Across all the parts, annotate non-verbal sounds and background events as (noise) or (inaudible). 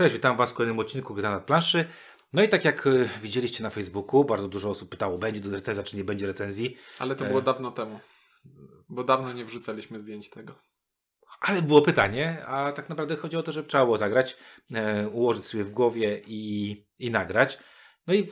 Cześć, witam Was w kolejnym odcinku Gry planszy. No i tak jak y, widzieliście na Facebooku, bardzo dużo osób pytało, będzie do recenzja, czy nie będzie recenzji. Ale to e, było dawno temu, bo dawno nie wrzucaliśmy zdjęć tego. Ale było pytanie, a tak naprawdę chodzi o to, że trzeba było zagrać, e, ułożyć sobie w głowie i, i nagrać. No i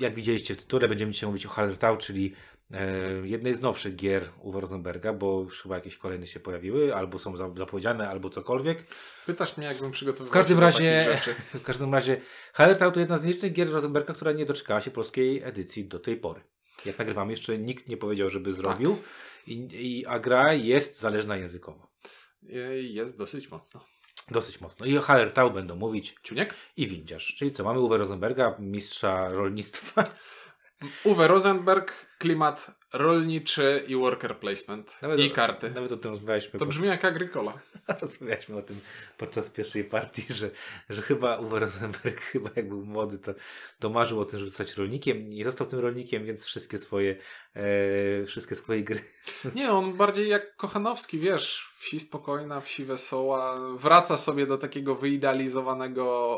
jak widzieliście w tytule, będziemy dzisiaj mówić o Hallertau, czyli E, jednej z nowszych gier u Rosenberga, bo już chyba jakieś kolejne się pojawiły, albo są zapowiedziane, albo cokolwiek. Pytasz mnie, jakbym przygotowywał (laughs) w każdym razie, W każdym razie Highlight to jedna z nielicznych gier Rosenberga, która nie doczekała się polskiej edycji do tej pory. Jak nagrywam, jeszcze nikt nie powiedział, żeby zrobił, tak. I, i, a gra jest zależna językowo. Jest dosyć mocno. Dosyć mocno. I o HR będą mówić. Ciuniek? I Windziarz. Czyli co, mamy Uwe Rosenberga, mistrza rolnictwa. Uwe Rosenberg, klimat rolniczy i worker placement. Nawet I karty. Nawet o tym rozmawialiśmy. To brzmi jak Agricola. (laughs) rozmawialiśmy o tym podczas pierwszej partii, że, że chyba Uwe Rosenberg, (laughs) chyba jak był młody, to, to marzył o tym, żeby zostać rolnikiem. Nie został tym rolnikiem, więc wszystkie swoje, e, wszystkie swoje gry. Nie, on bardziej jak Kochanowski, wiesz, wsi spokojna, wsi wesoła. Wraca sobie do takiego wyidealizowanego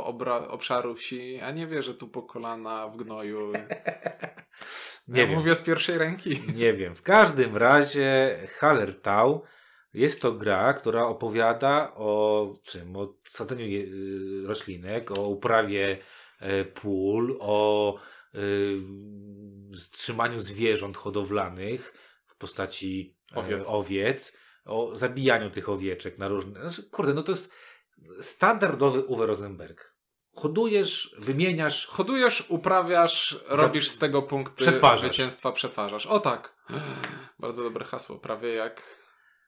obszaru wsi, a nie wie, że tu po kolana w gnoju. (laughs) nie ja wiem. mówię z pierwszej ręki? (laughs) Nie wiem. W każdym razie Hallertau jest to gra, która opowiada o czym? O sadzeniu y, roślinek, o uprawie e, pól, o y, wstrzymaniu zwierząt hodowlanych w postaci e, owiec. owiec, o zabijaniu tych owieczek na różne. Znaczy, kurde, no to jest standardowy Uwe Rosenberg hodujesz, wymieniasz. Hodujesz, uprawiasz, robisz z tego punkty zwycięstwa, przetwarzasz. O tak. Bardzo dobre hasło, prawie jak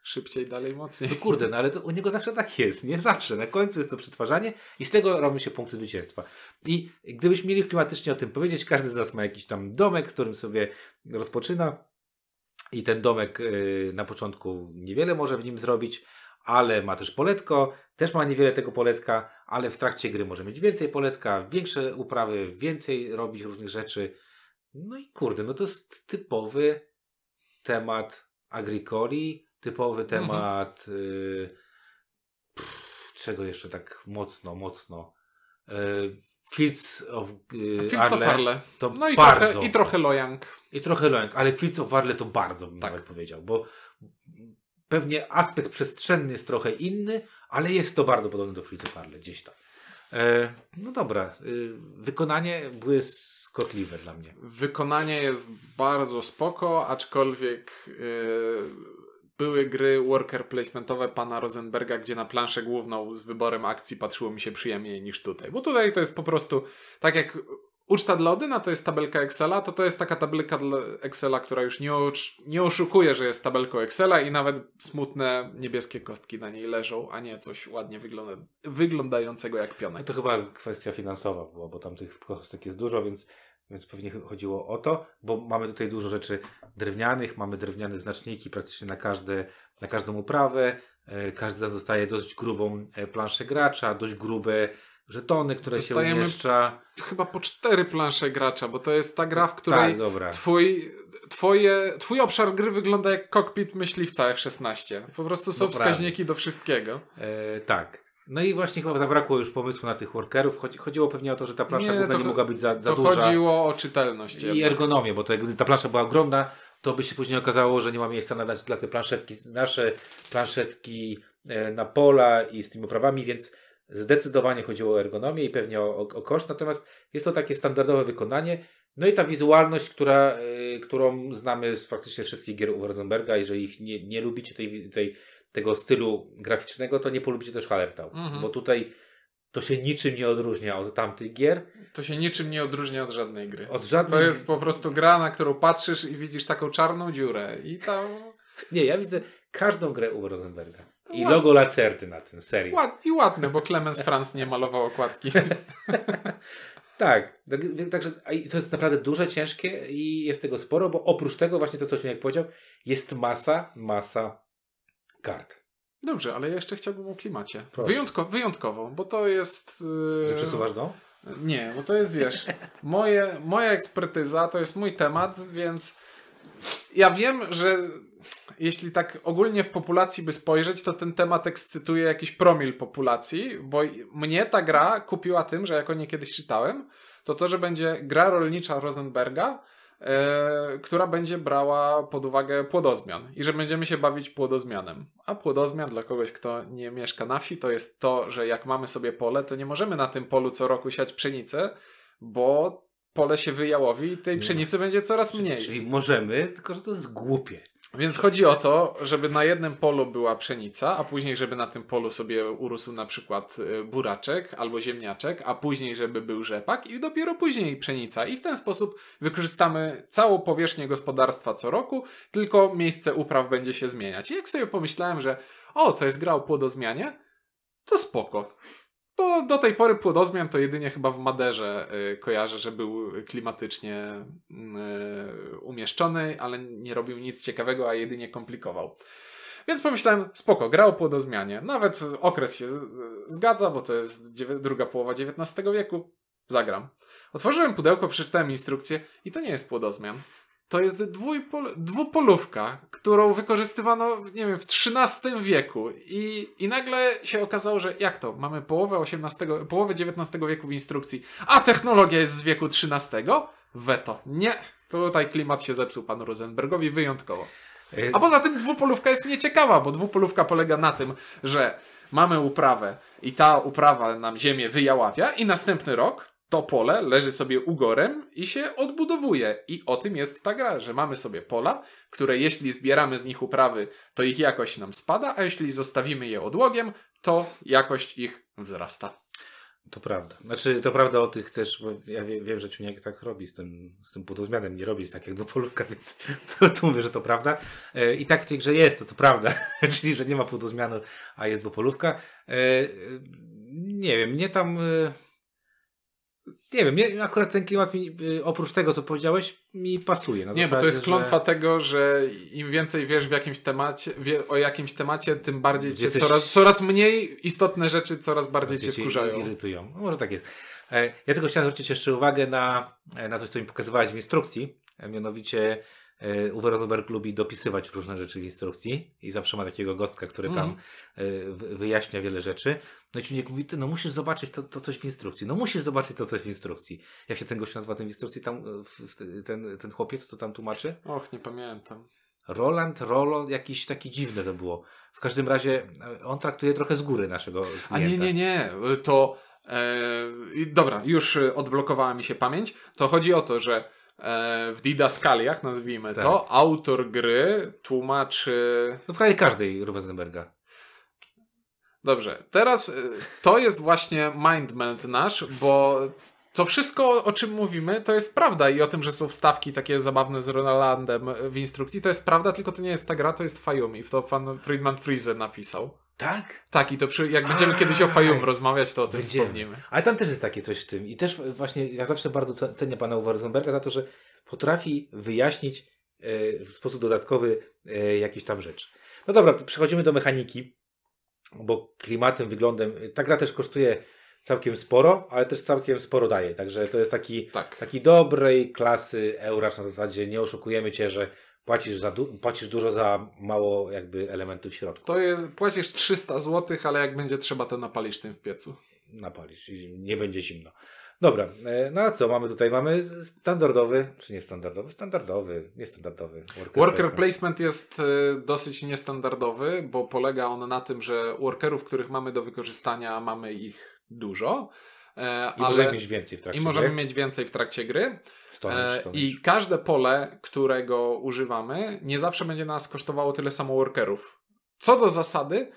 szybciej, dalej, mocniej. No kurde, no ale to u niego zawsze tak jest, nie? Zawsze. Na końcu jest to przetwarzanie i z tego robi się punkty zwycięstwa. I gdybyśmy mieli klimatycznie o tym powiedzieć, każdy z nas ma jakiś tam domek, którym sobie rozpoczyna i ten domek y, na początku niewiele może w nim zrobić, ale ma też poletko, też ma niewiele tego poletka, ale w trakcie gry może mieć więcej poletka, większe uprawy, więcej robić różnych rzeczy. No i kurde, no to jest typowy temat agricoli, typowy mhm. temat y, pff, czego jeszcze tak mocno, mocno. Y, Fields of, y, Fields Arle, of Arle. To no i bardzo, trochę, i trochę Loyang. I trochę Loyang, ale Fields of Arle to bardzo bym tak. nawet powiedział, bo Pewnie aspekt przestrzenny jest trochę inny, ale jest to bardzo podobne do Fritzy Farle, gdzieś tam. E, no dobra, y, wykonanie skotliwe dla mnie. Wykonanie jest bardzo spoko, aczkolwiek y, były gry worker placementowe pana Rosenberga, gdzie na planszę główną z wyborem akcji patrzyło mi się przyjemniej niż tutaj. Bo tutaj to jest po prostu tak jak Uczta dla Odyna to jest tabelka Excela, to to jest taka tabelka Excela, która już nie, nie oszukuje, że jest tabelką Excela i nawet smutne niebieskie kostki na niej leżą, a nie coś ładnie wygląda wyglądającego jak pionek. No to chyba kwestia finansowa była, bo tam tych kostek jest dużo, więc, więc pewnie chodziło o to, bo mamy tutaj dużo rzeczy drewnianych, mamy drewniane znaczniki praktycznie na, każde, na każdą uprawę, e, każdy zostaje dość grubą e, planszę gracza, dość grube żetony, które Dostajemy się umieszcza. Chyba po cztery plansze gracza, bo to jest ta gra, w której tak, twój, twoje, twój obszar gry wygląda jak kokpit myśliwca F-16. Po prostu są wskaźniki do wszystkiego. E, tak. No i właśnie chyba zabrakło już pomysłu na tych workerów. Chodzi, chodziło pewnie o to, że ta plansza nie, to, nie mogła być za, za to duża. chodziło o czytelność. I ergonomię, bo to, gdy ta plansza była ogromna, to by się później okazało, że nie ma miejsca na, dla te planszetki, nasze planszetki e, na pola i z tymi uprawami, więc Zdecydowanie chodziło o ergonomię i pewnie o, o, o koszt, natomiast jest to takie standardowe wykonanie. No i ta wizualność, która, y, którą znamy z faktycznie wszystkich gier u jeżeli ich nie, nie lubicie tej, tej, tego stylu graficznego, to nie polubicie też Hallertau, mhm. bo tutaj to się niczym nie odróżnia od tamtych gier. To się niczym nie odróżnia od żadnej gry. Od żadnej... To jest po prostu gra, na którą patrzysz i widzisz taką czarną dziurę i tam... (laughs) nie, ja widzę każdą grę u no I logo Lacerty na tym, serii Ład... I ładne, bo Clemens Franz nie malował okładki. (laughs) Tak, tak, także to jest naprawdę duże, ciężkie i jest tego sporo, bo oprócz tego właśnie to, co Cieniek powiedział, jest masa, masa kart. Dobrze, ale ja jeszcze chciałbym o klimacie. Wyjątko, wyjątkowo, bo to jest... Yy... Że przesuwasz dom? Nie, bo to jest, wiesz, (laughs) moje, moja ekspertyza, to jest mój temat, więc ja wiem, że jeśli tak ogólnie w populacji by spojrzeć, to ten temat ekscytuje jakiś promil populacji, bo mnie ta gra kupiła tym, że jako kiedyś czytałem, to to, że będzie gra rolnicza Rosenberga, yy, która będzie brała pod uwagę płodozmian i że będziemy się bawić płodozmianem. A płodozmian dla kogoś, kto nie mieszka na wsi, to jest to, że jak mamy sobie pole, to nie możemy na tym polu co roku siać pszenicę, bo pole się wyjałowi i tej pszenicy będzie coraz mniej. Czyli możemy, tylko że to jest głupie. Więc chodzi o to, żeby na jednym polu była pszenica, a później, żeby na tym polu sobie urósł na przykład e, buraczek albo ziemniaczek, a później, żeby był rzepak i dopiero później pszenica. I w ten sposób wykorzystamy całą powierzchnię gospodarstwa co roku, tylko miejsce upraw będzie się zmieniać. I jak sobie pomyślałem, że o, to jest gra o płodozmianie, to spoko. Bo no, do tej pory płodozmian to jedynie chyba w Maderze y, kojarzę, że był klimatycznie mm, y, umieszczony, ale nie robił nic ciekawego, a jedynie komplikował. Więc pomyślałem, spoko, gra o płodozmianie. Nawet okres się zgadza, bo to jest druga połowa XIX wieku. Zagram. Otworzyłem pudełko, przeczytałem instrukcję i to nie jest płodozmian to jest dwójpol, dwupolówka, którą wykorzystywano, nie wiem, w XIII wieku. I, I nagle się okazało, że jak to? Mamy połowę, XVIII, połowę XIX wieku w instrukcji, a technologia jest z wieku XIII? Weto. Nie. Tutaj klimat się zepsuł panu Rosenbergowi wyjątkowo. Y- a poza tym dwupolówka jest nieciekawa, bo dwupolówka polega na tym, że mamy uprawę i ta uprawa nam ziemię wyjaławia i następny rok to pole leży sobie ugorem i się odbudowuje. I o tym jest ta gra, że mamy sobie pola, które jeśli zbieramy z nich uprawy, to ich jakość nam spada, a jeśli zostawimy je odłogiem, to jakość ich wzrasta. To prawda. Znaczy, to prawda o tych też, bo ja wiem, że Ciuniak tak robi z tym, z tym nie robi tak jak dwupolówka, więc (laughs) to, to, mówię, że to prawda. E, I tak w tej grze jest, to, to prawda. (laughs) Czyli, że nie ma płodozmianu, a jest dwupolówka. E, e, nie wiem, mnie tam... E nie wiem, akurat ten klimat mi, y, oprócz tego, co powiedziałeś, mi pasuje. nie, zasadzie, bo to jest klątwa że... tego, że im więcej wiesz w jakimś temacie, wie, o jakimś temacie, tym bardziej cię jesteś... coraz, coraz mniej istotne rzeczy coraz bardziej cię, cię wkurzają. irytują. No, może tak jest. E, ja tylko chciałem zwrócić jeszcze uwagę na, e, na coś, co mi pokazywałeś w instrukcji, e, mianowicie E, Uwe Rosenberg lubi dopisywać różne rzeczy w instrukcji i zawsze ma takiego gostka, który mm. tam mhm. e, wyjaśnia wiele rzeczy. No i Ciuniek mówi, ty no musisz zobaczyć to, to, coś w instrukcji, no musisz zobaczyć to coś w instrukcji. Jak się ten gość nazywa ten w instrukcji, tam, e, ten, ten chłopiec, co tam tłumaczy? Och, nie pamiętam. Roland, Roland, jakiś taki dziwne to było. W każdym razie on traktuje trochę z góry naszego klienta. A nie, nie, nie, to... E, dobra, już odblokowała mi się pamięć. To chodzi o to, że E, w didaskaliach, nazwijmy tak. to, autor gry tłumaczy... No w prawie każdej Rosenberga. Dobrze, teraz e, to jest właśnie mindment nasz, bo to wszystko, o czym mówimy, to jest prawda i o tym, że są wstawki takie zabawne z Ronalandem w instrukcji, to jest prawda, tylko to nie jest ta gra, to jest Fayumi. To pan Friedman Freeze napisał. Tak? Tak, i to przy, jak będziemy kiedyś o Fajum rozmawiać, to o tym będziemy. wspomnimy. Ale tam też jest takie coś w tym. I też właśnie ja zawsze bardzo cenię pana Uwe za to, że potrafi wyjaśnić e, w sposób dodatkowy e, jakieś tam rzecz. No dobra, przechodzimy do mechaniki, bo klimatem, wyglądem, e, ta gra też kosztuje całkiem sporo, ale też całkiem sporo daje. Także to jest taki, tak. taki dobrej klasy euraż na zasadzie nie oszukujemy cię, że płacisz, za du płacisz dużo za mało jakby elementów w środku. To jest, płacisz 300 zł, ale jak będzie trzeba, to napalisz tym w piecu. Napalisz nie będzie zimno. Dobra, e, no a co mamy tutaj? Mamy standardowy, czy niestandardowy? Standardowy, niestandardowy. Worker, worker placement jest e, dosyć niestandardowy, bo polega on na tym, że workerów, których mamy do wykorzystania, mamy ich dużo E, I ale... możemy mieć więcej w trakcie I możemy gry. mieć więcej w trakcie gry. E, I każde pole, którego używamy, nie zawsze będzie nas kosztowało tyle samo workerów. Co do zasady,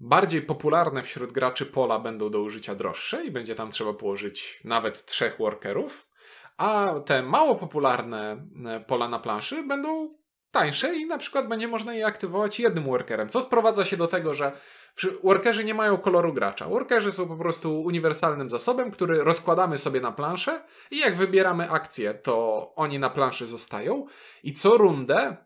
bardziej popularne wśród graczy pola będą do użycia droższe i będzie tam trzeba położyć nawet trzech workerów, a te mało popularne e, pola na planszy będą tańsze i na przykład będzie można je aktywować jednym workerem, co sprowadza się do tego, że workerzy nie mają koloru gracza. Workerzy są po prostu uniwersalnym zasobem, który rozkładamy sobie na planszę i jak wybieramy akcje, to oni na planszy zostają i co rundę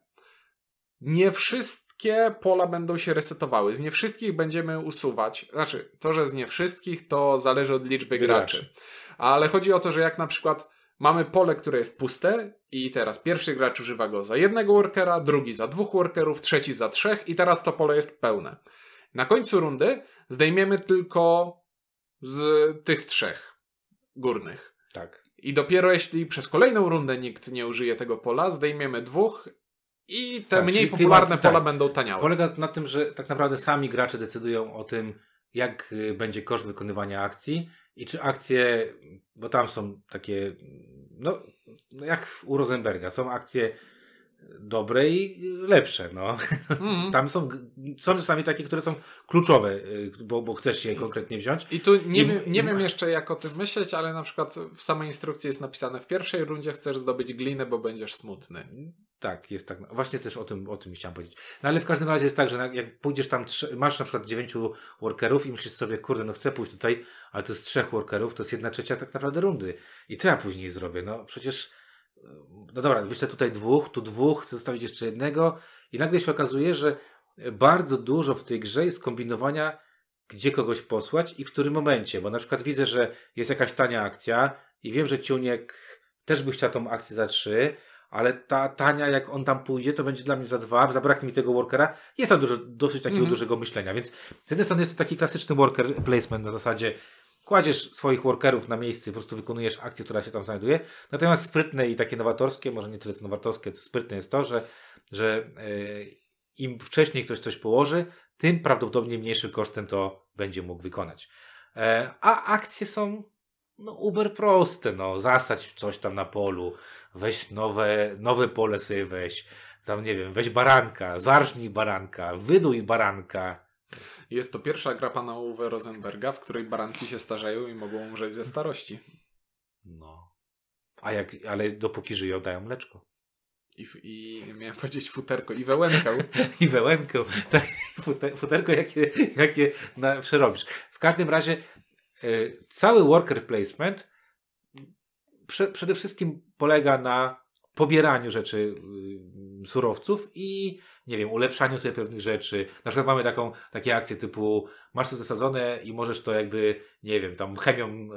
nie wszystkie pola będą się resetowały. Z nie wszystkich będziemy usuwać. Znaczy, to, że z nie wszystkich, to zależy od liczby graczy. graczy. Ale chodzi o to, że jak na przykład Mamy pole, które jest puste i teraz pierwszy gracz używa go za jednego workera, drugi za dwóch workerów, trzeci za trzech i teraz to pole jest pełne. Na końcu rundy zdejmiemy tylko z tych trzech górnych. Tak. I dopiero jeśli przez kolejną rundę nikt nie użyje tego pola, zdejmiemy dwóch i te tak, mniej popularne pola tak, będą taniały. Polega na tym, że tak naprawdę sami gracze decydują o tym, jak y, będzie koszt wykonywania akcji i czy akcje, bo tam są takie, no, no jak u Rosenberga, są akcje dobre i lepsze, no. Mm. (laughs) Tam są, są czasami takie, które są kluczowe, y, bo, bo chcesz je konkretnie wziąć. I tu nie, I, wiem, nie i... wiem jeszcze jak o tym myśleć, ale na przykład w samej instrukcji jest napisane w pierwszej rundzie chcesz zdobyć glinę, bo będziesz smutny. Tak, jest tak. Właśnie też o tym, o tym chciałem powiedzieć. No ale w każdym razie jest tak, że jak pójdziesz tam, masz na przykład dziewięciu workerów i myślisz sobie, kurde, no chcę pójść tutaj, ale to jest trzech workerów, to jest jedna trzecia tak naprawdę rundy. I co ja później zrobię? No przecież, e, no dobra, wyślę tutaj dwóch, tu dwóch, chcę zostawić jeszcze jednego i nagle się okazuje, że bardzo dużo w tej grze jest kombinowania, gdzie kogoś posłać i w którym momencie, bo na przykład widzę, że jest jakaś tania akcja i wiem, że Ciuniek też by chciał tą akcję za trzy, ale ta tania, jak on tam pójdzie, to będzie dla mnie za dwa, zabraknie mi tego workera. Jest tam dużo, dosyć takiego mm -hmm. dużego myślenia, więc z jednej strony jest to taki klasyczny worker placement na zasadzie kładziesz swoich workerów na miejsce, po prostu wykonujesz akcję, która się tam znajduje. Natomiast sprytne i takie nowatorskie, może nie tyle co nowatorskie, co sprytne jest to, że, że yy, im wcześniej ktoś coś położy, tym prawdopodobnie mniejszym kosztem to będzie mógł wykonać. Yy, a akcje są no uber proste, no zasadź coś tam na polu, weź nowe, nowe pole sobie weź, tam nie wiem, weź baranka, zarżnij baranka, wyduj baranka. Jest to pierwsza gra pana Uwe Rosenberga, w której baranki się starzeją i mogą umrzeć ze starości. No. A jak, ale dopóki żyją, dają mleczko. I, i miałem powiedzieć futerko i wełenkę. (laughs) I wełenkę. Tak, futerko jakie, jakie na, przerobisz. W każdym razie E, cały worker placement przede wszystkim polega na pobieraniu rzeczy, y, surowców i, nie wiem, ulepszaniu sobie pewnych rzeczy. Na przykład mamy taką, takie akcje typu masz to zasadzone i możesz to jakby, nie wiem, tam chemią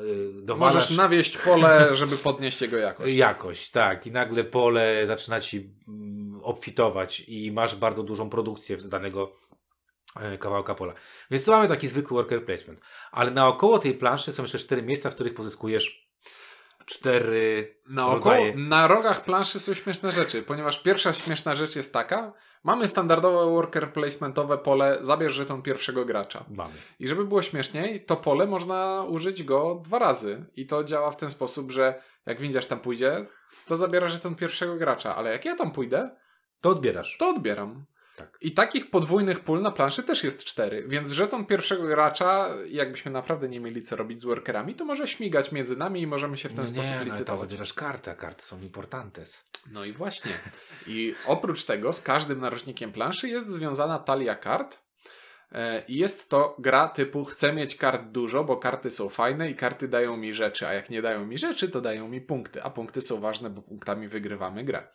y, Możesz nawieść pole, (laughs) żeby podnieść jego jakość. Jakość, tak. I nagle pole zaczyna ci mm, obfitować i masz bardzo dużą produkcję danego E, kawałka pola. Więc tu mamy taki zwykły worker placement. Ale naokoło tej planszy są jeszcze cztery miejsca, w których pozyskujesz cztery na rodzaje. Na rogach planszy są śmieszne rzeczy, ponieważ pierwsza śmieszna rzecz jest taka, mamy standardowe worker placementowe pole zabierz żeton pierwszego gracza. Mamy. I żeby było śmieszniej, to pole można użyć go dwa razy. I to działa w ten sposób, że jak widzisz tam pójdzie, to zabierasz żeton pierwszego gracza, ale jak ja tam pójdę, to odbierasz. To odbieram. Tak. I takich podwójnych pól na planszy też jest cztery, więc żeton pierwszego gracza, jakbyśmy naprawdę nie mieli co robić z workerami, to może śmigać między nami i możemy się w ten sposób no sposób nie, licytować. No, zabierasz kartę, a karty są importantes. No i właśnie. I oprócz tego z każdym narożnikiem planszy jest związana talia kart, e, i jest to gra typu chcę mieć kart dużo, bo karty są fajne i karty dają mi rzeczy, a jak nie dają mi rzeczy, to dają mi punkty, a punkty są ważne, bo punktami wygrywamy grę.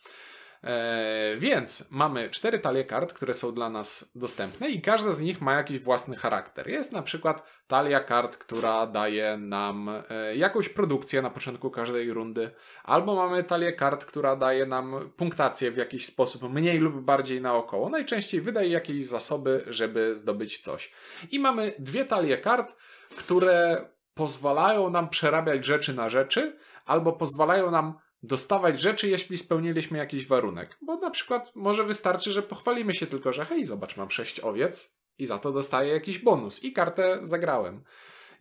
E, więc mamy cztery talie kart, które są dla nas dostępne i każda z nich ma jakiś własny charakter. Jest na przykład talia kart, która daje nam e, jakąś produkcję na początku każdej rundy, albo mamy talię kart, która daje nam punktację w jakiś sposób, mniej lub bardziej naokoło. Najczęściej wydaje jakieś zasoby, żeby zdobyć coś. I mamy dwie talie kart, które pozwalają nam przerabiać rzeczy na rzeczy, albo pozwalają nam dostawać rzeczy, jeśli spełniliśmy jakiś warunek. Bo na przykład może wystarczy, że pochwalimy się tylko, że hej, zobacz, mam sześć owiec i za to dostaję jakiś bonus i kartę zagrałem.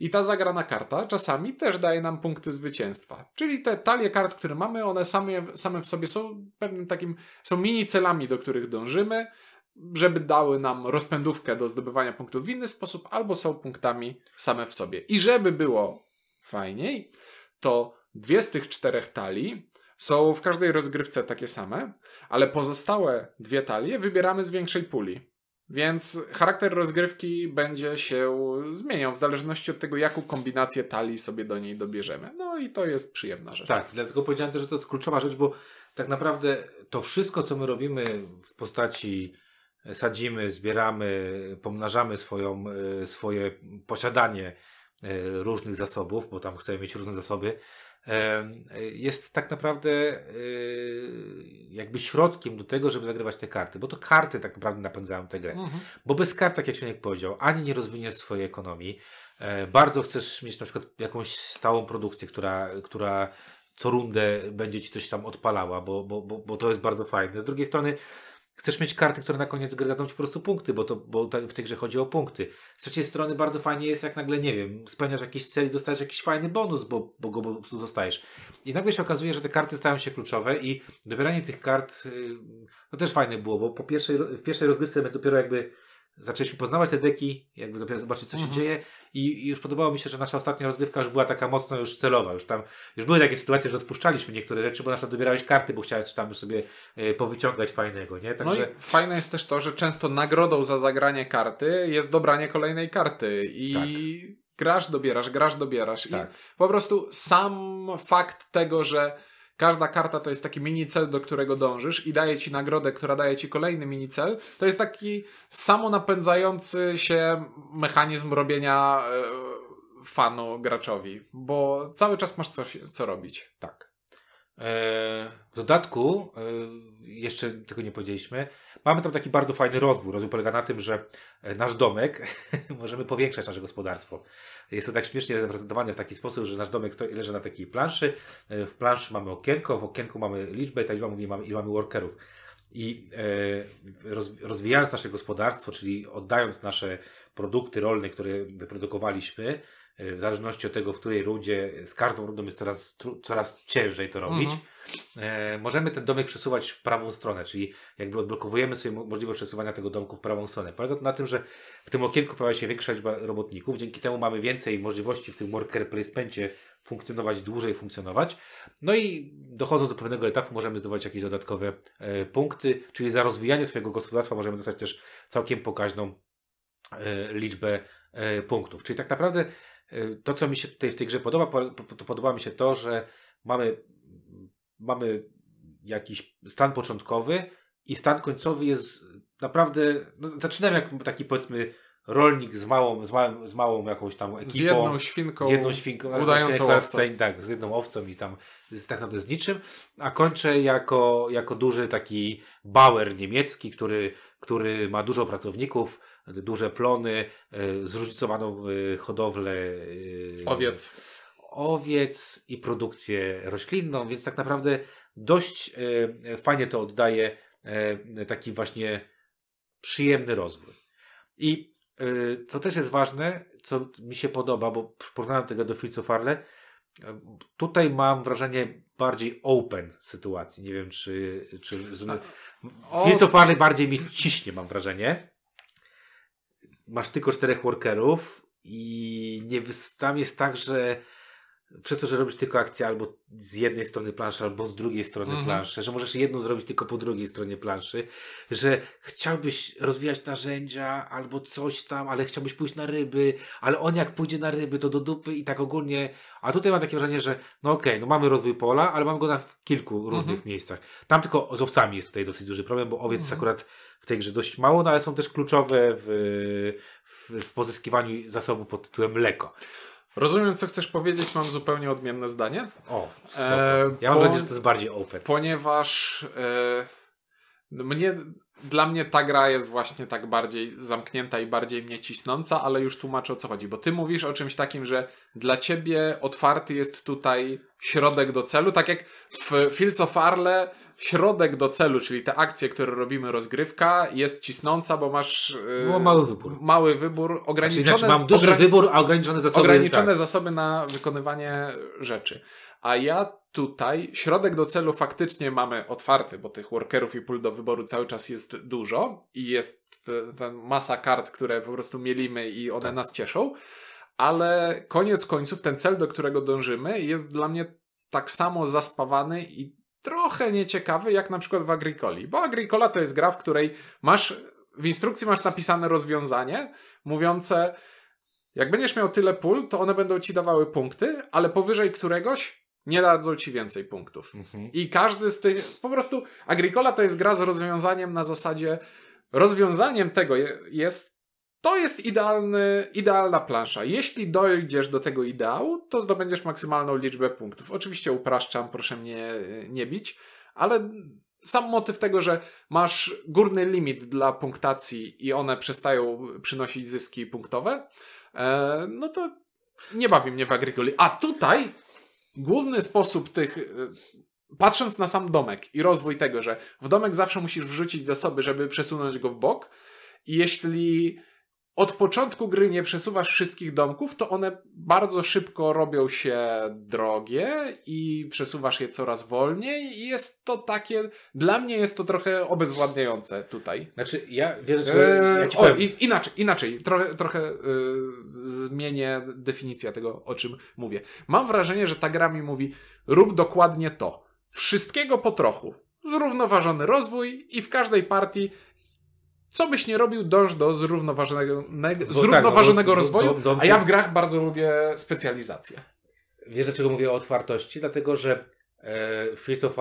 I ta zagrana karta czasami też daje nam punkty zwycięstwa. Czyli te talie kart, które mamy, one same, same w sobie są pewnym takim, są mini celami, do których dążymy, żeby dały nam rozpędówkę do zdobywania punktów w inny sposób, albo są punktami same w sobie. I żeby było fajniej, to Dwie z tych czterech talii są w każdej rozgrywce takie same, ale pozostałe dwie talie wybieramy z większej puli. Więc charakter rozgrywki będzie się zmieniał w zależności od tego, jaką kombinację talii sobie do niej dobierzemy. No i to jest przyjemna rzecz. Tak, dlatego powiedziałem też, że to jest kluczowa rzecz, bo tak naprawdę to wszystko, co my robimy w postaci sadzimy, zbieramy, pomnażamy swoją, e, swoje posiadanie e, różnych zasobów, bo tam chcemy mieć różne zasoby, E, jest tak naprawdę e, jakby środkiem do tego, żeby zagrywać te karty, bo to karty tak naprawdę napędzają tę grę. Mhm. Bo bez kart, tak jak Sionek powiedział, ani nie rozwiniesz swojej ekonomii, e, bardzo chcesz mieć na przykład jakąś stałą produkcję, która, która co rundę będzie ci coś tam odpalała, bo, bo, bo, bo to jest bardzo fajne. Z drugiej strony Chcesz mieć karty, które na koniec gry dadzą ci po prostu punkty, bo, to, bo w tej grze chodzi o punkty. Z trzeciej strony bardzo fajnie jest, jak nagle, nie wiem, spełniasz jakiś cel i dostajesz jakiś fajny bonus, bo, bo go po prostu dostajesz. I nagle się okazuje, że te karty stają się kluczowe i dobieranie tych kart, y, no też fajne było, bo po pierwszej, w pierwszej rozgrywce dopiero jakby zaczęliśmy poznawać te deki, jakby dopiero zobaczyć, co się mhm. dzieje I, I, już podobało mi się, że nasza ostatnia rozgrywka już była taka mocno już celowa, już tam, już były takie sytuacje, że odpuszczaliśmy niektóre rzeczy, bo nasza dobierałeś karty, bo chciałeś tam już sobie y, powyciągać fajnego, nie? Także... No i fajne jest też to, że często nagrodą za zagranie karty jest dobranie kolejnej karty i... Tak. Grasz, dobierasz, grasz, dobierasz. Tak. I po prostu sam fakt tego, że Każda karta to jest taki mini cel, do którego dążysz i daje ci nagrodę, która daje ci kolejny mini cel. To jest taki samonapędzający się mechanizm robienia e, fanu graczowi, bo cały czas masz coś, co robić. Tak. E, w dodatku, e, jeszcze tego nie powiedzieliśmy, mamy tam taki bardzo fajny rozwój. Rozwój polega na tym, że e, nasz domek (laughs) możemy powiększać nasze gospodarstwo. Jest to tak śmiesznie zaprezentowane w taki sposób, że nasz domek leży na takiej planszy. W planszy mamy okienko, w okienku mamy liczbę i ta liczba mówi, mamy, ile mamy workerów. I rozwijając nasze gospodarstwo, czyli oddając nasze produkty rolne, które wyprodukowaliśmy, Y, w zależności od tego, w której rundzie, z każdą rundą jest coraz, coraz ciężej to robić. Mhm. E, możemy ten domek przesuwać w prawą stronę, czyli jakby odblokowujemy sobie możliwość przesuwania tego domku w prawą stronę. Polega to na tym, że w tym okienku pojawia się większa liczba robotników, dzięki temu mamy więcej możliwości w tym worker placementie funkcjonować, dłużej funkcjonować. No i dochodząc do pewnego etapu możemy zdobywać jakieś dodatkowe e, punkty, czyli za rozwijanie swojego gospodarstwa możemy dostać też całkiem pokaźną e, liczbę e, punktów. Czyli tak naprawdę E, to, co mi się tutaj w tej grze podoba, to podoba mi się to, że mamy, mamy jakiś stan początkowy i stan końcowy jest naprawdę. No, zaczynam jak taki powiedzmy rolnik z małą, z, małym, z małą jakąś tam ekipą. Z jedną świnką. Z jedną świnką. Udającą owcę. Tak, z jedną owcą i tam z, tak naprawdę z niczym. A kończę jako, jako duży taki bauer niemiecki, który, który ma dużo pracowników, duże plony, e, zróżnicowaną e, hodowlę e, owiec. owiec i produkcję roślinną, więc tak naprawdę dość fajnie to oddaje taki właśnie przyjemny rozwój. I co też jest ważne, co mi się podoba, bo porównałem tego do farle, Tutaj mam wrażenie bardziej open sytuacji. Nie wiem, czy. czy farle bardziej mi ciśnie, mam wrażenie masz tylko czterech workerów i nie, tam jest tak, że przez to, że robisz tylko akcję albo z jednej strony planszy, albo z drugiej strony mm. planszy, że możesz jedną zrobić tylko po drugiej stronie planszy, że chciałbyś rozwijać narzędzia albo coś tam, ale chciałbyś pójść na ryby, ale on jak pójdzie na ryby, to do dupy i tak ogólnie. A tutaj mam takie wrażenie, że no okej, okay, no mamy rozwój pola, ale mamy go na kilku mhm. różnych miejscach. Tam tylko z owcami jest tutaj dosyć duży problem, bo owiec jest mhm. akurat w tej grze dość mało, no ale są też kluczowe w, w, w pozyskiwaniu zasobu pod tytułem mleko. Rozumiem, co chcesz powiedzieć, mam zupełnie odmienne zdanie. O, e, ja mam wrażenie, że to jest bardziej open. Ponieważ e, no mnie, dla mnie ta gra jest właśnie tak bardziej zamknięta i bardziej mnie cisnąca, ale już tłumaczę o co chodzi, bo ty mówisz o czymś takim, że dla ciebie otwarty jest tutaj środek do celu, tak jak w Fields of Arle środek do celu, czyli te akcje, które robimy, rozgrywka, jest cisnąca, bo masz. Yy, no, mały wybór. Mały wybór, znaczy ograniczone. Znaczy, znaczy mam duży wybór, a ograniczone zasoby. Ograniczone tak. zasoby na wykonywanie rzeczy. A ja tutaj środek do celu faktycznie mamy otwarty, bo tych workerów i pól do wyboru cały czas jest dużo i jest y, ta masa kart, które po prostu mielimy i one tak. nas cieszą. Ale koniec końców ten cel, do którego dążymy, jest dla mnie tak samo zaspawany i trochę nieciekawy, jak na przykład w Agricoli. Bo Agricola to jest gra, w której masz, w instrukcji masz napisane rozwiązanie mówiące, jak będziesz miał tyle pól, to one będą ci dawały punkty, ale powyżej któregoś nie dadzą ci więcej punktów. Mhm. I każdy z tych, po prostu Agricola to jest gra z rozwiązaniem na zasadzie, rozwiązaniem tego jest to jest idealny, idealna plansza. Jeśli dojdziesz do tego ideału, to zdobędziesz maksymalną liczbę punktów. Oczywiście upraszczam, proszę mnie e, nie bić, ale sam motyw tego, że masz górny limit dla punktacji i one przestają przynosić zyski punktowe, e, no to nie bawi mnie w agrigoli. A tutaj główny sposób tych e, patrząc na sam domek i rozwój tego, że w domek zawsze musisz wrzucić zasoby, żeby przesunąć go w bok, i jeśli od początku gry nie przesuwasz wszystkich domków, to one bardzo szybko robią się drogie i przesuwasz je coraz wolniej i jest to takie, dla mnie jest to trochę obezwładniające tutaj. Znaczy ja wiele czego... Eee, ja o, inaczej, inaczej, trochę, trochę yy, zmienię definicję tego, o czym mówię. Mam wrażenie, że ta gra mi mówi, rób dokładnie to. Wszystkiego po trochu zrównoważony rozwój i w każdej partii co byś nie robił, dąż do zrównoważonego, tak, zrównoważonego tak, rozwoju, do, do, do, a ja w grach bardzo lubię specjalizację. Wiesz, dlaczego mówię o otwartości? Dlatego, że e, w Fields of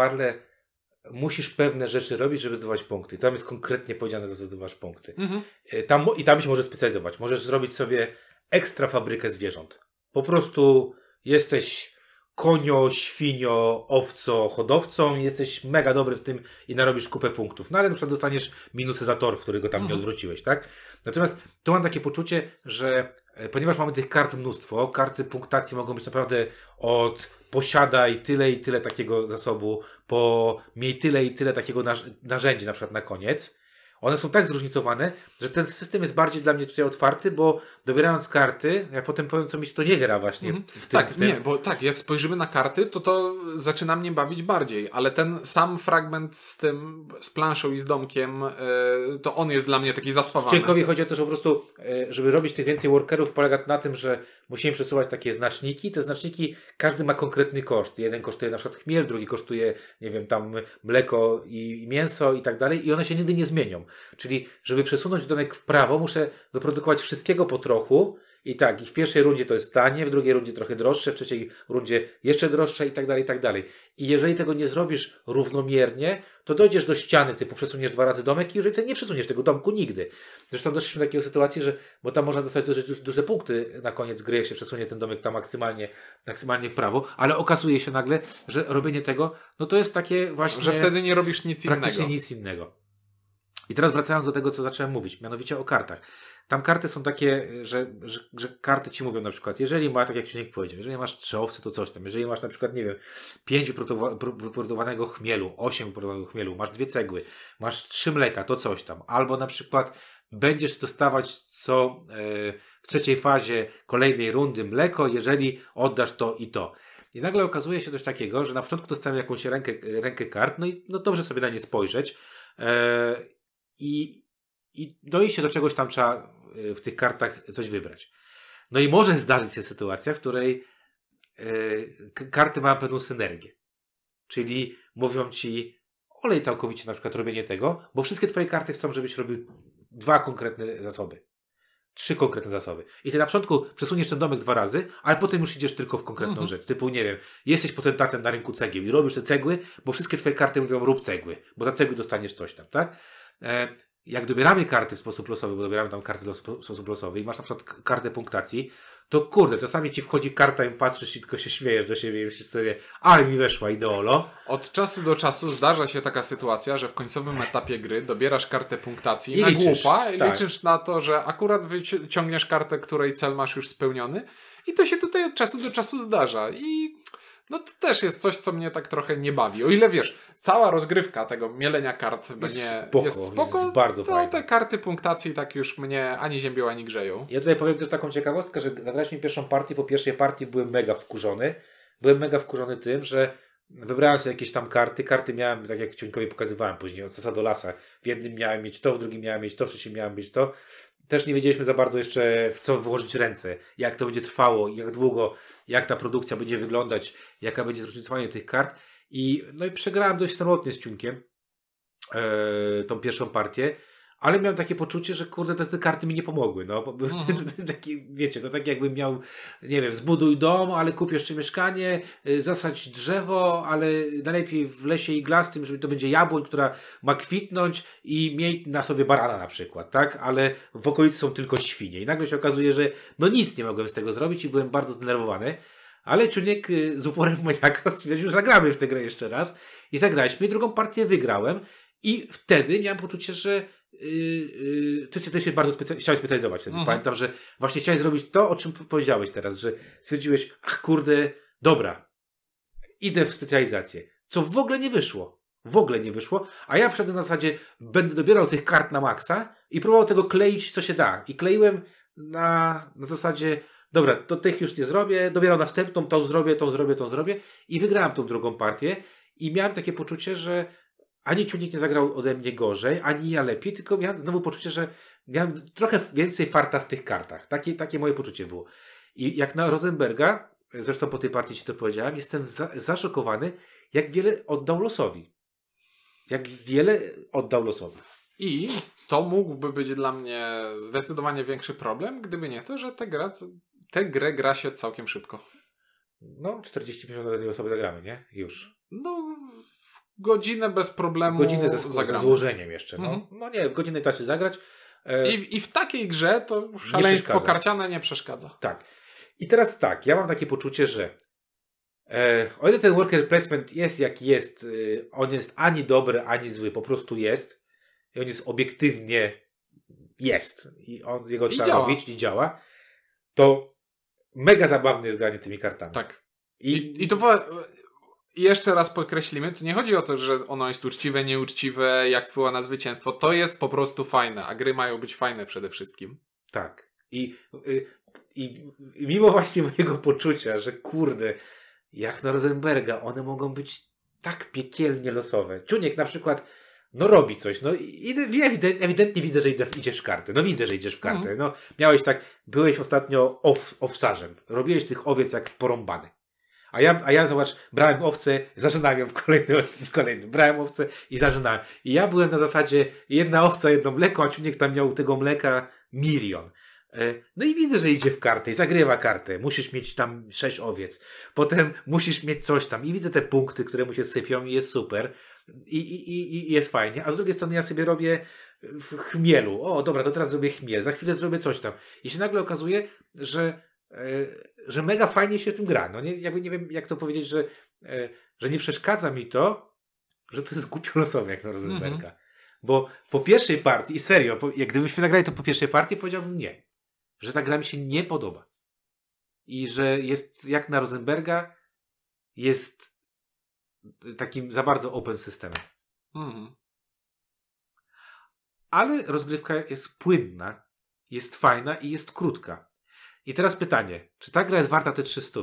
musisz pewne rzeczy robić, żeby zdobywać punkty. Tam jest konkretnie powiedziane, że co zdobywasz punkty. Mhm. E, tam, I tam się możesz specjalizować. Możesz zrobić sobie ekstra fabrykę zwierząt. Po prostu jesteś konio, świnio, owco, hodowcą, jesteś mega dobry w tym i narobisz kupę punktów. No ale na przykład dostaniesz minusy za tor, w którego tam nie mhm. odwróciłeś, tak? Natomiast tu mam takie poczucie, że e, ponieważ mamy tych kart mnóstwo, karty punktacji mogą być naprawdę od posiadaj tyle i tyle takiego zasobu, po miej tyle i tyle takiego narzędzi na przykład na koniec, one są tak zróżnicowane, że ten system jest bardziej dla mnie tutaj otwarty, bo dobierając karty, ja potem powiem, co mi się to nie gra właśnie. W, w tym, tak, w tym. nie, bo tak, jak spojrzymy na karty, to to zaczyna mnie bawić bardziej, ale ten sam fragment z tym, z planszą i z domkiem, yy, to on jest dla mnie taki zaspawany. Ciekawie chodzi o to, że po prostu, yy, żeby robić tych więcej workerów, polega to na tym, że musimy przesuwać takie znaczniki. Te znaczniki, każdy ma konkretny koszt. Jeden kosztuje na przykład chmiel, drugi kosztuje, nie wiem, tam mleko i mięso i tak dalej i one się nigdy nie zmienią. Czyli, żeby przesunąć domek w prawo, muszę doprodukować wszystkiego po trochu. I tak, i w pierwszej rundzie to jest tanie, w drugiej rundzie trochę droższe, w trzeciej rundzie jeszcze droższe i tak dalej, i tak dalej. I jeżeli tego nie zrobisz równomiernie, to dojdziesz do ściany, typu przesuniesz dwa razy domek i już nie przesuniesz tego domku nigdy. Zresztą doszliśmy do takiej sytuacji, że, bo tam można dostać duże, duże punkty na koniec gry, jak się przesunie ten domek tam maksymalnie, maksymalnie w prawo, ale okazuje się nagle, że robienie tego, no to jest takie właśnie... Że wtedy nie robisz nic praktycznie innego. Praktycznie nic innego. I teraz wracając do tego, co zacząłem mówić, mianowicie o kartach. Tam karty są takie, że, że, że karty ci mówią na przykład, jeżeli masz, tak jak Ciunek powiedział, jeżeli masz trzy owce, to coś tam. Jeżeli masz na przykład, nie wiem, pięć wyprodukowanego chmielu, osiem wyprodukowanego chmielu, masz dwie cegły, masz trzy mleka, to coś tam. Albo na przykład będziesz dostawać co yy, w trzeciej fazie kolejnej rundy mleko, jeżeli oddasz to i to. I nagle okazuje się coś takiego, że na początku dostałem jakąś rękę, rękę kart, no i no dobrze sobie na nie spojrzeć. E, i, i no i się do czegoś tam trzeba y, w tych kartach coś wybrać. No i może zdarzyć się sytuacja, w której y, karty mają pewną synergię. Czyli mówią ci, olej całkowicie na przykład robienie tego, bo wszystkie twoje karty chcą, żebyś robił dwa konkretne zasoby. Trzy konkretne zasoby. I ty na początku przesuniesz ten domek dwa razy, ale potem już idziesz tylko w konkretną mhm. rzecz. Typu, nie wiem, jesteś potentatem na rynku cegieł i robisz te cegły, bo wszystkie twoje karty mówią rób cegły, bo za cegły dostaniesz coś tam, tak? E, jak dobieramy karty w sposób losowy, bo dobieramy tam karty w sposób losowy i masz na przykład kartę punktacji, to kurde, czasami ci wchodzi karta i patrzysz i tylko się śmiejesz do siebie i myślisz sobie, ale mi weszła ideolo. Od czasu do czasu zdarza się taka sytuacja, że w końcowym etapie gry dobierasz kartę punktacji I na liczysz, głupa i tak. liczysz na to, że akurat wyciągniesz kartę, której cel masz już spełniony i to się tutaj od czasu do czasu zdarza i no to też jest coś, co mnie tak trochę nie bawi. O ile wiesz, cała rozgrywka tego mielenia kart jest spoko, jest spoko, jest bardzo to fajne. te karty punktacji tak już mnie ani ziębią, ani grzeją. Ja tutaj powiem też taką ciekawostkę, że mi pierwszą partię, po pierwszej partii byłem mega wkurzony. Byłem mega wkurzony tym, że wybrałem sobie jakieś tam karty. Karty miałem, tak jak Ciuńkowi pokazywałem później, od sasa do lasa. W jednym miałem mieć to, w drugim miałem mieć to, w trzecim miałem mieć to też nie wiedzieliśmy za bardzo jeszcze w co włożyć ręce, jak to będzie trwało, jak długo, jak ta produkcja będzie wyglądać, jaka będzie zróżnicowanie tych kart. I, no i przegrałem dość samotnie z Ciunkiem e, tą pierwszą partię ale miałem takie poczucie, że kurde, te, te karty mi nie pomogły. No, mhm. (laughs) taki, wiecie, to tak jakbym miał, nie wiem, zbuduj dom, ale kup jeszcze mieszkanie, y, zasadź drzewo, ale najlepiej w lesie iglastym, żeby to będzie jabłoń, która ma kwitnąć i mieć na sobie barana na przykład, tak? Ale w okolicy są tylko świnie. I nagle się okazuje, że no nic nie mogłem z tego zrobić i byłem bardzo zdenerwowany. Ale Ciuniek y, z uporem maniaka (laughs) stwierdził, że zagramy w tę grę jeszcze raz. I zagraliśmy i drugą partię wygrałem. I wtedy miałem poczucie, że Yy, ty, yy, ty się bardzo specy chciałeś specjalizować wtedy. Mhm. Pamiętam, że właśnie chciałeś zrobić to, o czym powiedziałeś teraz, że stwierdziłeś, ach kurde, dobra, idę w specjalizację. Co w ogóle nie wyszło. W ogóle nie wyszło. A ja wszedłem na zasadzie, będę dobierał tych kart na maksa i próbował tego kleić, co się da. I kleiłem na, na zasadzie, dobra, to tych już nie zrobię, dobieram następną, tą zrobię, tą zrobię, tą zrobię. I wygrałem tą drugą partię. I miałem takie poczucie, że ani ciunik nie zagrał ode mnie gorzej, ani ja lepiej, tylko miałem znowu poczucie, że miałem trochę więcej farta w tych kartach. Takie, takie moje poczucie było. I jak na Rosenberga, zresztą po tej partii ci to powiedziałem, jestem za, zaszokowany, jak wiele oddał losowi. Jak wiele oddał losowi. I to mógłby być dla mnie zdecydowanie większy problem, gdyby nie to, że tę, gra, grę gra się całkiem szybko. No, 40-50 do jednej osoby zagramy, nie? Już. No, godzinę bez problemu. godzinę ze, z złożeniem jeszcze. No, mhm. no nie, w godzinę da się zagrać. E... I, I, w takiej grze to szaleństwo nie karciane nie przeszkadza. Tak. I teraz tak, ja mam takie poczucie, że e, o ile ten worker placement jest jaki jest, e, on jest ani dobry, ani zły, po prostu jest. I on jest obiektywnie jest. I on, jego I trzeba działa. robić i działa. To mega zabawne jest granie tymi kartami. Tak. I, I, i to i jeszcze raz podkreślimy, to nie chodzi o to, że ono jest uczciwe, nieuczciwe, jak wpływa na zwycięstwo. To jest po prostu fajne, a gry mają być fajne przede wszystkim. Tak. I, y, i, i mimo właśnie mojego poczucia, że kurde, jak na Rosenberga, one mogą być tak piekielnie losowe. Ciuniek na przykład no robi coś, no i ewidentnie widzę, że idziesz w kartę. no widzę, że idziesz w kartę. Mhm. no miałeś tak, byłeś ostatnio ow, owsarzem, robiłeś tych owiec jak porąbany, a ja, a ja zobacz, brałem owce, zażynałem ją w kolejnym, w kolejnym. Brałem owce i zażynałem. I ja byłem na zasadzie jedna owca, jedno mleko, a ciunek tam miał tego mleka milion. E, no i widzę, że idzie w kartę i zagrywa kartę. Musisz mieć tam sześć owiec. Potem musisz mieć coś tam. I widzę te punkty, które mu się sypią i jest super. I, i, i jest fajnie. A z drugiej strony ja sobie robię w chmielu. O, dobra, to teraz zrobię chmiel. Za chwilę zrobię coś tam. I się nagle okazuje, że E, że mega fajnie się tym gra. No nie, jakby nie wiem, jak to powiedzieć, że, e, że nie przeszkadza mi to, że to jest głupio losowe jak na rozrywka. Mhm. Bo po pierwszej partii, i serio, jak gdybyśmy nagrali to po pierwszej partii, powiedziałbym nie. Że ta gra mi się nie podoba. I że jest jak na Rosenberga, jest takim za bardzo open systemem. Mhm. Ale rozgrywka jest płynna, jest fajna i jest krótka. I teraz pytanie, czy ta gra jest warta te 300?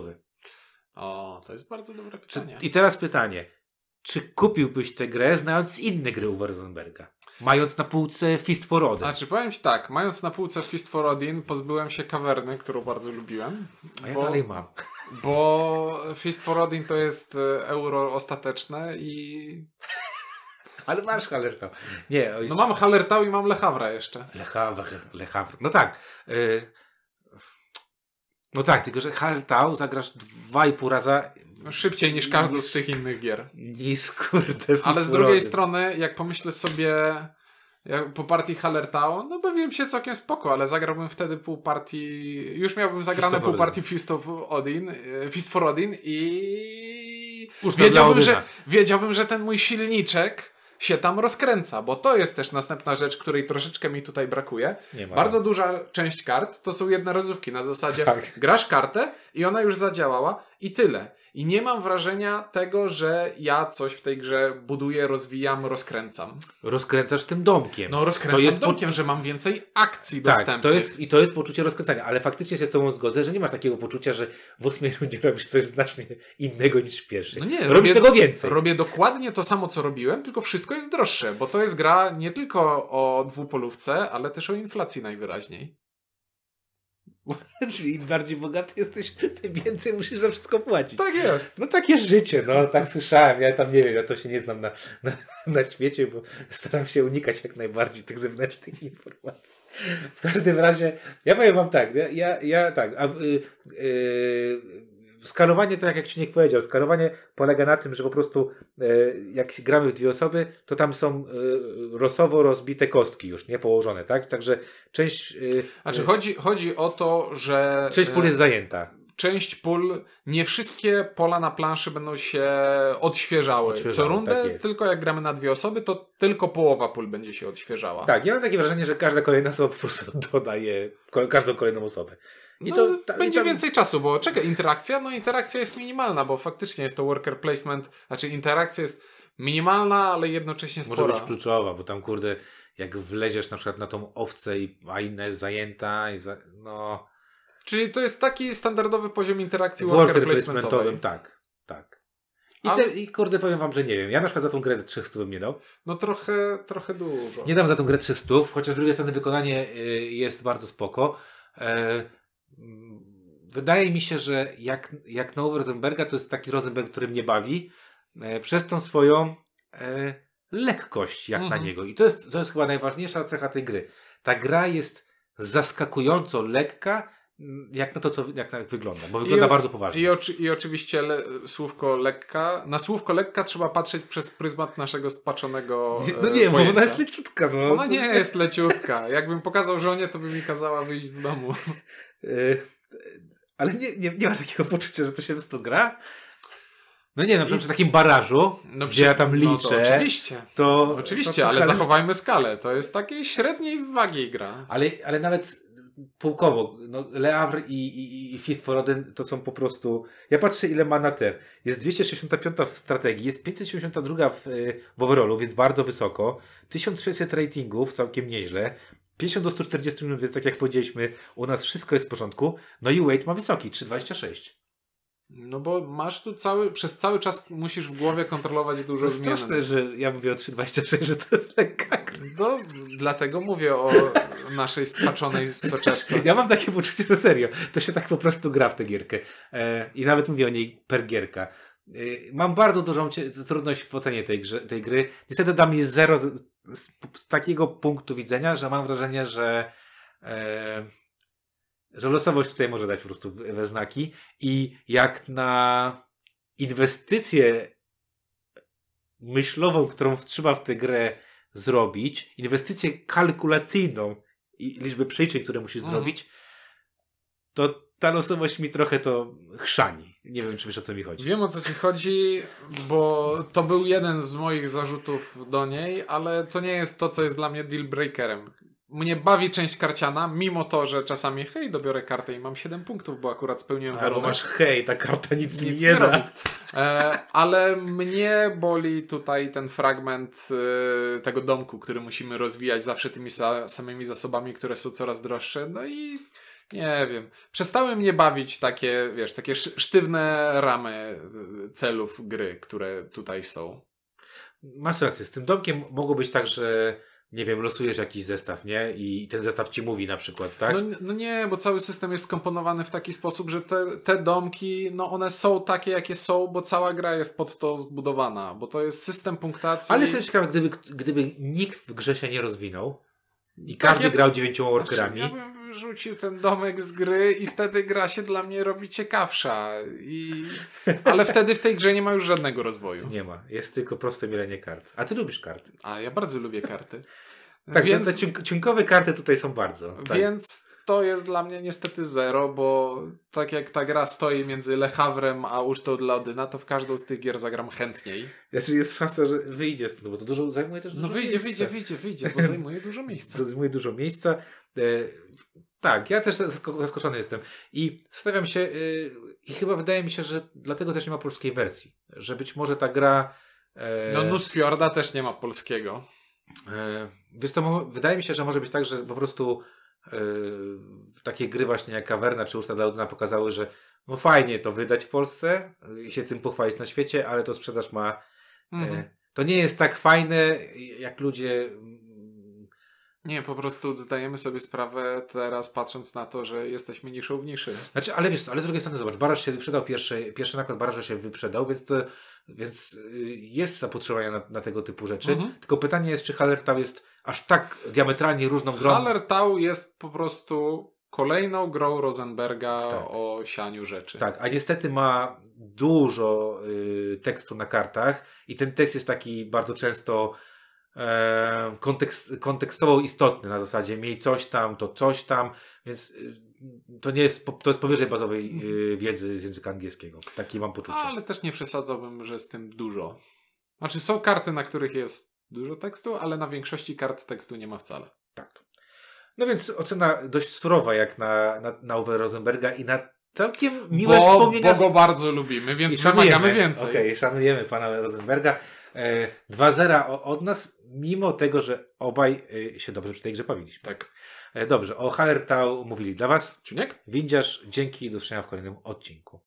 O, to jest bardzo dobre pytanie. Czy, I teraz pytanie, czy kupiłbyś tę grę znając inne gry u Rosenberga? Mając na półce Fist for Odin. Znaczy powiem Ci tak, mając na półce Fist for Odin pozbyłem się kawerny, którą bardzo lubiłem. A ja bo, dalej mam. (laughs) Bo Fist for Odin to jest e, euro ostateczne i... (laughs) Ale masz Halertał. Nie, No mam Halertał i mam Lechawra jeszcze. Lechawr, Lechawr. No tak. Y, no tak, tylko że Hartau zagrasz dwa i pół raza. No szybciej niż każdy niż, z tych innych gier. Niż kurde. Ale z drugiej strony, jak pomyślę sobie jak po partii Hallertau, no bawiłem się całkiem spoko, ale zagrałbym wtedy pół partii, już miałbym zagrane pół partii Fist, of Odin, e, Fist for Odin i wiedziałbym że, wiedziałbym, że ten mój silniczek się tam rozkręca, bo to jest też następna rzecz, której troszeczkę mi tutaj brakuje. Bardzo duża część kart to są jednorazówki na zasadzie tak. grasz kartę i ona już zadziałała, i tyle. I nie mam wrażenia tego, że ja coś w tej grze buduję, rozwijam, rozkręcam. Rozkręcasz tym domkiem. No rozkręcam to jest domkiem, po... że mam więcej akcji tak, dostępnych. To jest, I to jest poczucie rozkręcania, ale faktycznie się z tobą zgodzę, że nie masz takiego poczucia, że w ósmej rundzie robisz coś znacznie innego niż w pierwszej. No nie, robisz robię, tego więcej. Robię dokładnie to samo, co robiłem, tylko wszystko jest droższe, bo to jest gra nie tylko o dwupolówce, ale też o inflacji najwyraźniej. (laughs) Czyli im bardziej bogaty jesteś, tym więcej musisz za wszystko płacić. Tak jest. No takie życie, no tak słyszałem. Ja tam nie wiem, ja to się nie znam na, na, na świecie, bo staram się unikać jak najbardziej tych zewnętrznych informacji. W każdym razie, ja powiem wam tak, ja, ja, tak, a, y, y, skarowanie to, jak, jak Ciunek powiedział, skarowanie polega na tym, że po prostu e, jak gramy w dwie osoby, to tam są e, rosowo rozbite kostki już, nie położone, tak? Także część... E, znaczy chodzi, chodzi o to, że... Część pól jest zajęta część pól, nie wszystkie pola na planszy będą się odświeżały, Odświeżamy, co tak rundę, tak tylko jak gramy na dwie osoby, to tylko połowa pól będzie się odświeżała. Tak, ja mam takie wrażenie, że każda kolejna osoba po prostu (laughs) dodaje każdą kolejną osobę. I no, to, ta, będzie i tam... więcej czasu, bo czeka interakcja? No interakcja jest minimalna, bo faktycznie jest to worker placement, znaczy interakcja jest minimalna, ale jednocześnie spora. Może być kluczowa, bo tam kurde, jak wleziesz na przykład na tą owcę, i, a inna jest zajęta, i za, no... Czyli to jest taki standardowy poziom interakcji worker, worker placementowym. Tak, tak. I, te, I kurde, powiem wam, że nie wiem. Ja na przykład za tą grę 300 bym nie dał. No trochę, trochę dużo. Nie dam za tą grę 300, chociaż z drugiej strony wykonanie y, jest bardzo spoko. E, wydaje mi się, że jak, jak Nowy Rosenberga to jest taki Rosenberg, który mnie bawi e, przez tą swoją e, lekkość jak mhm. na niego. I to jest, to jest chyba najważniejsza cecha tej gry. Ta gra jest zaskakująco lekka, mm, jak na to, co, jak, jak wygląda, bo wygląda I, bardzo poważnie. I, oczy, i oczywiście le, słówko lekka. Na słówko lekka trzeba patrzeć przez pryzmat naszego spaczonego. E, no nie, pojęcia. bo ona jest leciutka. No. Ona nie jest leciutka. Jakbym pokazał żonie, to by mi kazała wyjść z domu. (laughs) Yy, ale nie, nie, nie ma takiego poczucia, że to się w to gra. No nie, no I... przy takim barażu, no, gdzie ja tam no liczę. No to oczywiście. To, oczywiście, to, to ale zachowajmy skalę. To jest takiej średniej wagi gra. Ale, ale nawet pułkowo, no, Le Havre i, i, i Fist for Odin to są po prostu... Ja patrzę ile ma na ten. Jest 265 w strategii, jest 572 w, y, w overallu, więc bardzo wysoko. 1600 ratingów, całkiem nieźle. 50 do 140 minut, więc tak jak powiedzieliśmy, u nas wszystko jest w porządku. No i weight ma wysoki, 3,26. No bo masz tu cały, przez cały czas musisz w głowie kontrolować dużo zmian. To jest straszne, że ja mówię o 3,26, że to jest lekka No, dlatego mówię o naszej staczonej soczewce. Ja mam takie poczucie, że serio, to się tak po prostu gra w tę gierkę. E, I nawet mówię o niej per gierka. Y, mam bardzo dużą trudność w ocenie tej, grze, tej gry. Niestety dam jej zero z, z, z, takiego punktu widzenia, że mam wrażenie, że, e, że losowość tutaj może dać po prostu we znaki. I jak na inwestycję myślową, którą trzeba w tę grę zrobić, inwestycję kalkulacyjną i liczby przyczyn, które musisz mhm. zrobić, to ta losowość mi trochę to chrzani. Nie wiem, czy wiesz o co mi chodzi. Wiem o co ci chodzi, bo to był jeden z moich zarzutów do niej, ale to nie jest to, co jest dla mnie deal breakerem. Mnie bawi część karciana, mimo to, że czasami hej, dobiorę kartę i mam 7 punktów, bo akurat spełniłem warunek. Albo masz hej, ta karta nic, nic mi nie, nie da. Robi. E, ale mnie boli tutaj ten fragment e, tego domku, który musimy rozwijać zawsze tymi sa samymi zasobami, które są coraz droższe. No i nie wiem. Przestały mnie bawić takie, wiesz, takie sztywne ramy y, celów gry, które tutaj są. Masz rację. Z tym domkiem mogło być tak, że nie wiem, losujesz jakiś zestaw, nie? I ten zestaw ci mówi na przykład, tak? No, no nie, bo cały system jest skomponowany w taki sposób, że te, te, domki, no one są takie, jakie są, bo cała gra jest pod to zbudowana, bo to jest system punktacji. Ale jestem ciekawy, gdyby, gdyby nikt w grze się nie rozwinął i tak, każdy tak, ja... grał dziewięcioma znaczy, workerami. Znaczy, ja bym rzucił ten domek z gry i wtedy gra się dla mnie robi ciekawsza. I... Ale wtedy w tej grze nie ma już żadnego rozwoju. Nie ma. Jest tylko proste mielenie kart. A ty lubisz karty. A ja bardzo lubię karty. tak, więc te ciunkowe karty tutaj są bardzo. Tak. Więc to jest dla mnie niestety zero, bo tak jak ta gra stoi między Lechawrem a Ucztą dla Odyna, to w każdą z tych gier zagram chętniej. Znaczy jest szansa, że wyjdzie z tego, no bo to dużo, zajmuje też no dużo no wyjdzie, miejsca. wyjdzie, wyjdzie, wyjdzie, bo zajmuje dużo (laughs) miejsca. zajmuje dużo miejsca. E, tak, ja też zaskoczony jestem. I stawiam się, y, i chyba wydaje mi się, że dlatego też nie ma polskiej wersji. Że być może ta gra... E, no Nusfjorda też nie ma polskiego. E, wiesz co, wydaje mi się, że może być tak, że po prostu Yy, takie gry właśnie jak Kawerna czy Usta Daudna pokazały, że no fajnie to wydać w Polsce i się tym pochwalić na świecie, ale to sprzedaż ma... E, mhm. To nie jest tak fajne, jak ludzie mm, nie, po prostu zdajemy sobie sprawę teraz, patrząc na to, że jesteśmy niszą w niszy. Znaczy, ale wiesz, ale z drugiej strony zobacz, baraż się wyprzedał, pierwszy, pierwszy nakład baraża się wyprzedał, więc, to, więc y, jest zapotrzebowanie na, na tego typu rzeczy. Mhm. Tylko pytanie jest, czy Haler tam jest aż tak diametralnie różną grą. Hallertau jest po prostu kolejną grą Rosenberga tak. o sianiu rzeczy. Tak, a niestety ma dużo y, tekstu na kartach i ten tekst jest taki bardzo często e, kontekst, kontekstowo istotny na zasadzie miej coś tam, to coś tam, więc y, to nie jest, to jest powyżej bazowej y, wiedzy z języka angielskiego. Takie mam poczucie. Ale też nie przesadzałbym, że z tym dużo. Znaczy są karty, na których jest dużo tekstu, ale na większości kart tekstu nie ma wcale. Tak. No więc ocena dość surowa jak na, na, na Uwe Rosenberga i na całkiem miłe bo, wspomnienia. Bo go bardzo lubimy, więc szanujemy, wymagamy więcej. Okej, okay, szanujemy pana Rosenberga. E, dwa 2-0 od nas, mimo tego, że obaj e, się dobrze przy tej grze powinniśmy. Tak. E, dobrze, o Hallertau mówili dla was. Czuniek? Windziarz, dzięki i do zobaczenia w kolejnym odcinku.